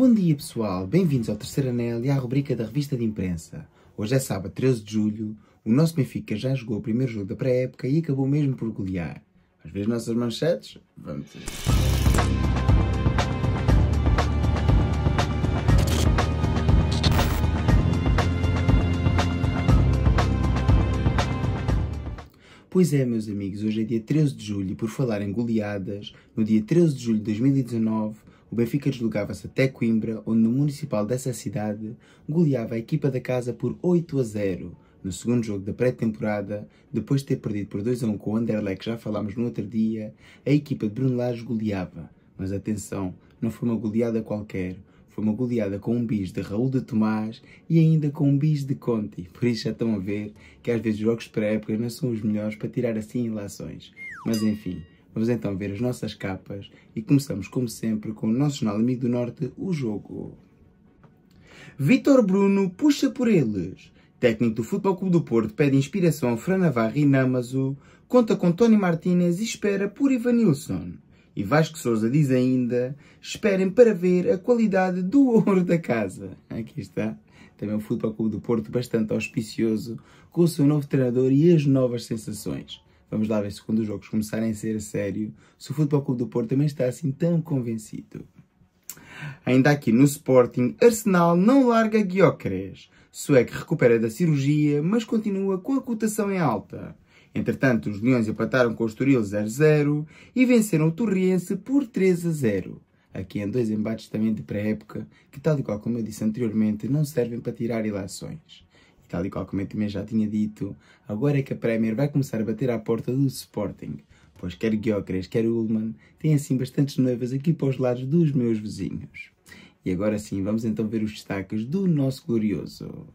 Bom dia pessoal, bem-vindos ao Terceiro Anel e à rubrica da revista de imprensa. Hoje é sábado 13 de julho, o nosso Benfica já jogou o primeiro jogo da pré-época e acabou mesmo por golear. Às vezes nossas manchetes, vamos... Pois é, meus amigos, hoje é dia 13 de julho e por falar em goleadas, no dia 13 de julho de 2019 o Benfica deslocava-se até Coimbra, onde no municipal dessa cidade goleava a equipa da casa por 8 a 0 no segundo jogo da pré-temporada, depois de ter perdido por 2 a 1 com o Anderlecht, que já falámos no outro dia, a equipa de Bruno goleava. Mas atenção, não foi uma goleada qualquer, foi uma goleada com um bis de Raul de Tomás e ainda com um bis de Conti. Por isso já estão a ver que às vezes jogos pré-época não são os melhores para tirar assim relações. Mas enfim, Vamos então ver as nossas capas e começamos, como sempre, com o nosso jornal Amigo do Norte, o jogo. Vitor Bruno puxa por eles. Técnico do Futebol Clube do Porto pede inspiração a Fran Navarro e Namazu conta com Tony Martínez e espera por Ivanilson. E Vasco Souza diz ainda: esperem para ver a qualidade do ouro da casa. Aqui está. Também o Futebol Clube do Porto bastante auspicioso com o seu novo treinador e as novas sensações. Vamos lá ver se quando os jogos começarem a ser a sério, se o Futebol Clube do Porto também está assim tão convencido. Ainda aqui no Sporting, Arsenal não larga Guiocres. Sueco recupera da cirurgia, mas continua com a cotação em alta. Entretanto, os Leões empataram com o Estoril 0-0 e venceram o Torriense por 3-0. Aqui em dois embates também de pré-época, que tal e qual como eu disse anteriormente, não servem para tirar ilações tal e qual como eu também já tinha dito, agora é que a Premier vai começar a bater à porta do Sporting, pois quer Guiocres, quer Ullman têm assim bastantes noivas aqui para os lados dos meus vizinhos. E agora sim, vamos então ver os destaques do nosso glorioso.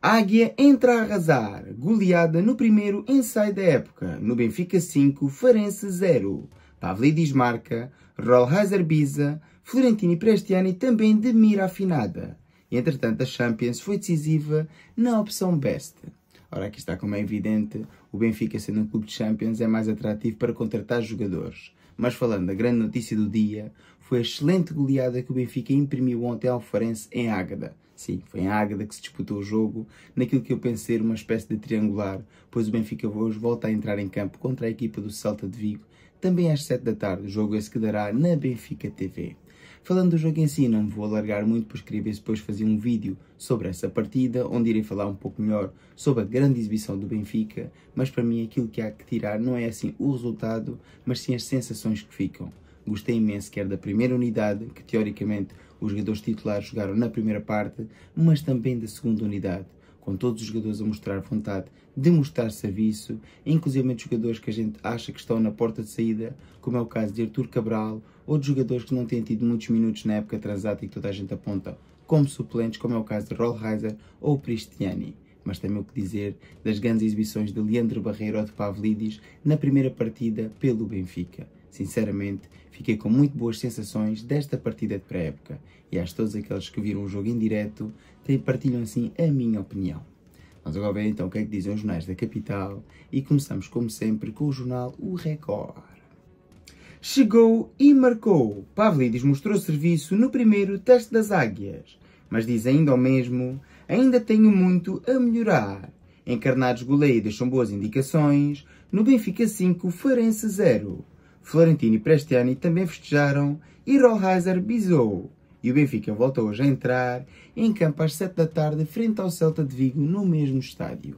Águia entra a arrasar, goleada no primeiro ensaio da época, no Benfica 5, Farense 0. Pavlidis marca, Rolheiser Biza, Florentini Prestiani também de mira afinada e entretanto a Champions foi decisiva na opção best. Ora, aqui está como é evidente, o Benfica sendo um clube de Champions é mais atrativo para contratar jogadores. Mas falando, da grande notícia do dia foi a excelente goleada que o Benfica imprimiu ontem ao Farense em Águeda. Sim, foi em Águeda que se disputou o jogo, naquilo que eu pensei uma espécie de triangular, pois o Benfica hoje volta a entrar em campo contra a equipa do Celta de Vigo, também às 7 da tarde, jogo esse que dará na Benfica TV. Falando do jogo em si, não me vou alargar muito, pois queria ver se depois fazia um vídeo sobre essa partida, onde irei falar um pouco melhor sobre a grande exibição do Benfica, mas para mim aquilo que há que tirar não é assim o resultado, mas sim as sensações que ficam. Gostei imenso quer da primeira unidade, que teoricamente os jogadores titulares jogaram na primeira parte, mas também da segunda unidade, com todos os jogadores a mostrar vontade de mostrar serviço, inclusive de jogadores que a gente acha que estão na porta de saída, como é o caso de Artur Cabral, ou de jogadores que não têm tido muitos minutos na época transata e que toda a gente aponta como suplentes, como é o caso de Rollheiser ou Pristiani. Mas também o que dizer das grandes exibições de Leandro Barreiro ou de Pavlidis na primeira partida pelo Benfica. Sinceramente, fiquei com muito boas sensações desta partida de pré-época e acho todos aqueles que viram o jogo em direto partilham assim a minha opinião. Vamos agora ver então o que é que dizem os jornais da capital e começamos, como sempre, com o jornal O Record. Chegou e marcou. Pavlidis mostrou serviço no primeiro teste das águias, mas diz ainda o mesmo: ainda tenho muito a melhorar. Encarnados goleia deixam boas indicações. No Benfica 5, Farense 0. Florentino e Prestiani também festejaram e Rollheiser bisou. E o Benfica voltou hoje a entrar em campo às 7 da tarde, frente ao Celta de Vigo, no mesmo estádio.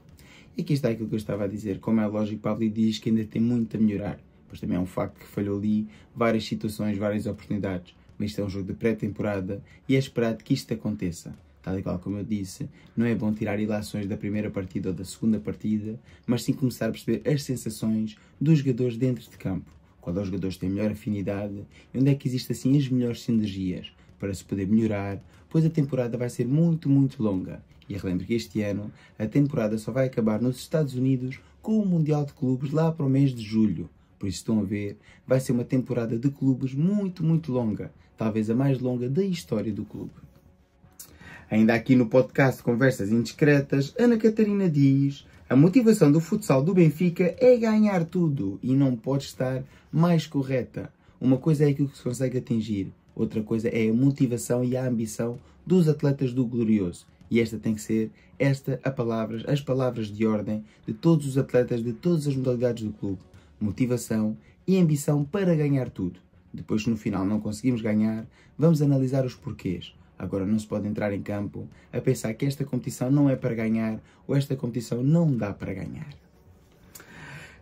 E aqui está aquilo que eu estava a dizer. Como é lógico, Pablo diz que ainda tem muito a melhorar. Pois também é um facto que falhou ali várias situações, várias oportunidades. Mas isto é um jogo de pré-temporada e é esperado que isto aconteça tal e qual como eu disse, não é bom tirar ilações da primeira partida ou da segunda partida, mas sim começar a perceber as sensações dos jogadores dentro de campo. Qual é os jogadores que têm melhor afinidade, onde é que existem assim as melhores sinergias para se poder melhorar, pois a temporada vai ser muito, muito longa. E relembro que este ano a temporada só vai acabar nos Estados Unidos com o Mundial de Clubes lá para o mês de julho. Por isso estão a ver, vai ser uma temporada de clubes muito, muito longa, talvez a mais longa da história do clube. Ainda aqui no podcast Conversas Indiscretas, Ana Catarina diz: a motivação do futsal do Benfica é ganhar tudo e não pode estar mais correta. Uma coisa é aquilo que se consegue atingir, Outra coisa é a motivação e a ambição dos atletas do Glorioso. E esta tem que ser, esta a palavras, as palavras de ordem de todos os atletas de todas as modalidades do clube. Motivação e ambição para ganhar tudo. Depois, se no final não conseguimos ganhar, vamos analisar os porquês. Agora não se pode entrar em campo a pensar que esta competição não é para ganhar ou esta competição não dá para ganhar.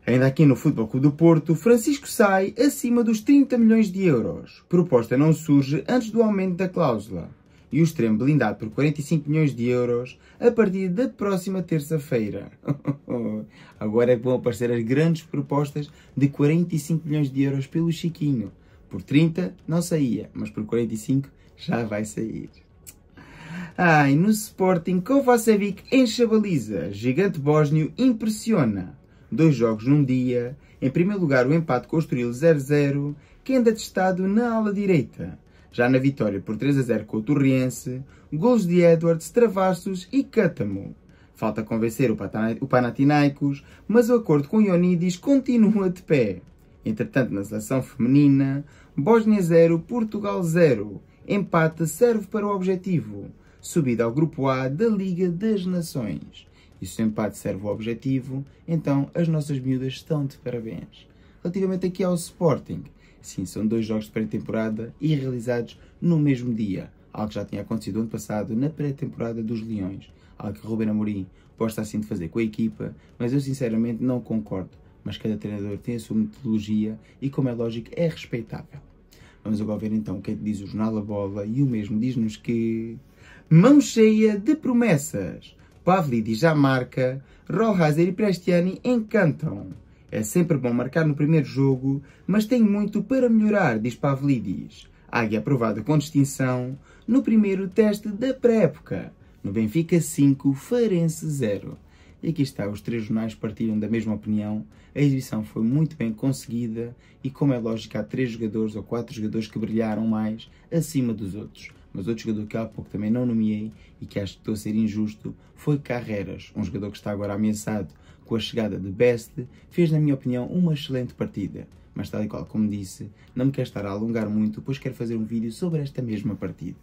Ainda aqui no Futebol Clube do Porto, Francisco sai acima dos 30 milhões de euros. Proposta não surge antes do aumento da cláusula. E o extremo blindado por 45 milhões de euros a partir da próxima terça-feira. Agora é que vão aparecer as grandes propostas de 45 milhões de euros pelo Chiquinho. Por 30 não saía, mas por 45 já vai sair. Ai, no Sporting, Kovacevic enche a baliza. Gigante bósnio impressiona dois jogos num dia, em primeiro lugar o empate com o Estoril 0-0, que ainda testado na ala direita. Já na vitória por 3-0 com o Torriense, gols de Edwards, Travassos e Cátamo. Falta convencer o Panathinaikos, mas o acordo com Ionidis continua de pé. Entretanto, na seleção feminina, Bósnia 0, Portugal 0. Empate serve para o objetivo. Subida ao grupo A da Liga das Nações. E o empate serve o objetivo, então as nossas miúdas estão de parabéns. Relativamente aqui ao Sporting, sim, são dois jogos de pré-temporada e realizados no mesmo dia, algo que já tinha acontecido ano passado na pré-temporada dos Leões, algo que Ruben Amorim posta assim de fazer com a equipa, mas eu sinceramente não concordo, mas cada treinador tem a sua metodologia e, como é lógico, é respeitável. Vamos agora ver então o que é que diz o Jornal da Bola e o mesmo diz-nos que... Mão cheia de promessas! Pavlidis já marca, Rolhazer e Prestiani encantam. É sempre bom marcar no primeiro jogo, mas tem muito para melhorar, diz Pavlidis. Águia aprovada com distinção no primeiro teste da pré-época. No Benfica 5, Farense 0. E aqui está, os três jornais partilham da mesma opinião. A exibição foi muito bem conseguida e, como é lógico, há três jogadores ou quatro jogadores que brilharam mais acima dos outros mas outro jogador que há pouco também não nomeei e que acho que estou a ser injusto foi Carreras, um jogador que está agora ameaçado com a chegada de Best, fez, na minha opinião, uma excelente partida. Mas, tal e qual como disse, não me quero estar a alongar muito, pois quero fazer um vídeo sobre esta mesma partida.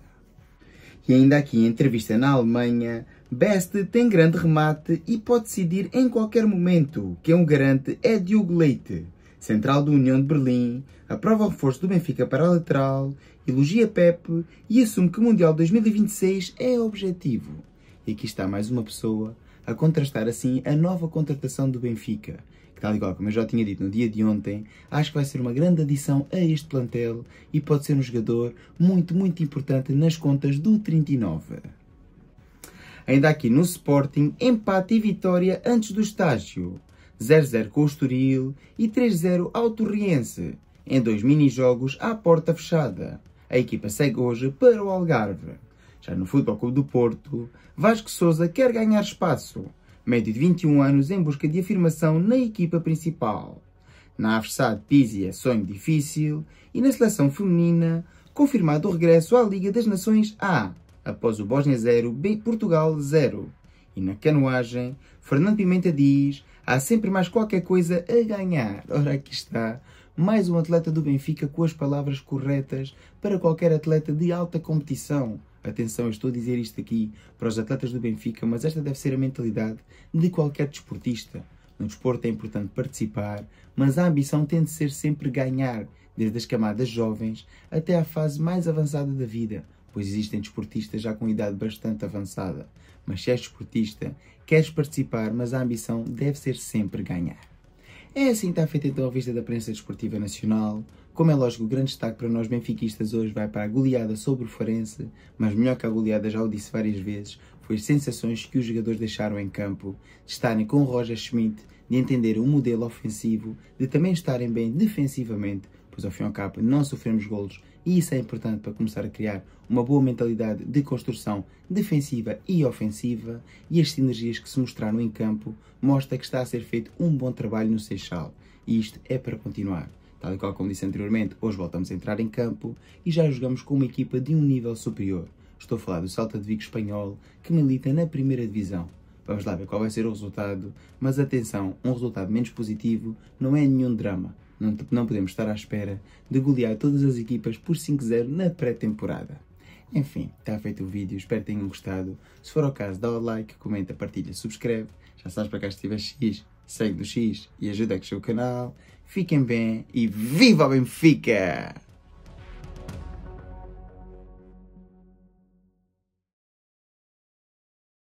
E ainda aqui em entrevista na Alemanha, Best tem grande remate e pode decidir em qualquer momento. Quem o garante é Diogo Leite. Central da União de Berlim, aprova o reforço do Benfica para a lateral, elogia Pepe e assume que o Mundial 2026 é objetivo. E aqui está mais uma pessoa a contrastar assim a nova contratação do Benfica, que tal igual como eu já tinha dito no dia de ontem, acho que vai ser uma grande adição a este plantel e pode ser um jogador muito, muito importante nas contas do 39. Ainda aqui no Sporting, empate e vitória antes do estágio. 0-0 com o Estoril e 3-0 ao Torriense, em dois mini-jogos à porta fechada. A equipa segue hoje para o Algarve. Já no Futebol Clube do Porto, Vasco Souza quer ganhar espaço, médio de 21 anos em busca de afirmação na equipa principal. Na Aversade Pizzi é sonho difícil e na seleção feminina, confirmado o regresso à Liga das Nações A, após o Bósnia 0, Portugal 0. E na canoagem, Fernando Pimenta diz Há sempre mais qualquer coisa a ganhar. Ora, aqui está. Mais um atleta do Benfica com as palavras corretas para qualquer atleta de alta competição. Atenção, eu estou a dizer isto aqui para os atletas do Benfica, mas esta deve ser a mentalidade de qualquer desportista. No desporto é importante participar, mas a ambição tem de ser sempre ganhar, desde as camadas jovens até à fase mais avançada da vida, pois existem desportistas já com idade bastante avançada. Mas se és desportista, queres participar, mas a ambição deve ser sempre ganhar. É assim que está feita então a vista da prensa desportiva nacional. Como é lógico, o grande destaque para nós benfiquistas hoje vai para a goleada sobre o Farense, mas melhor que a goleada, já o disse várias vezes, foi as sensações que os jogadores deixaram em campo, de estarem com o Roger Schmidt, de entender um modelo ofensivo, de também estarem bem defensivamente, pois ao fim e ao cabo não sofremos golos e isso é importante para começar a criar uma boa mentalidade de construção defensiva e ofensiva e as sinergias que se mostraram em campo mostra que está a ser feito um bom trabalho no Seixal. E isto é para continuar. Tal e qual como disse anteriormente, hoje voltamos a entrar em campo e já jogamos com uma equipa de um nível superior. Estou a falar do Salta de Vigo espanhol, que milita na primeira divisão. Vamos lá ver qual vai ser o resultado, mas atenção, um resultado menos positivo não é nenhum drama. Não, não podemos estar à espera de golear todas as equipas por 5-0 na pré-temporada. Enfim, está feito o vídeo, espero que tenham gostado. Se for o caso, dá o like, comenta, partilha, subscreve. Já sabes para cá se tiver X, segue do X e ajuda a crescer o canal. Fiquem bem e viva o Benfica!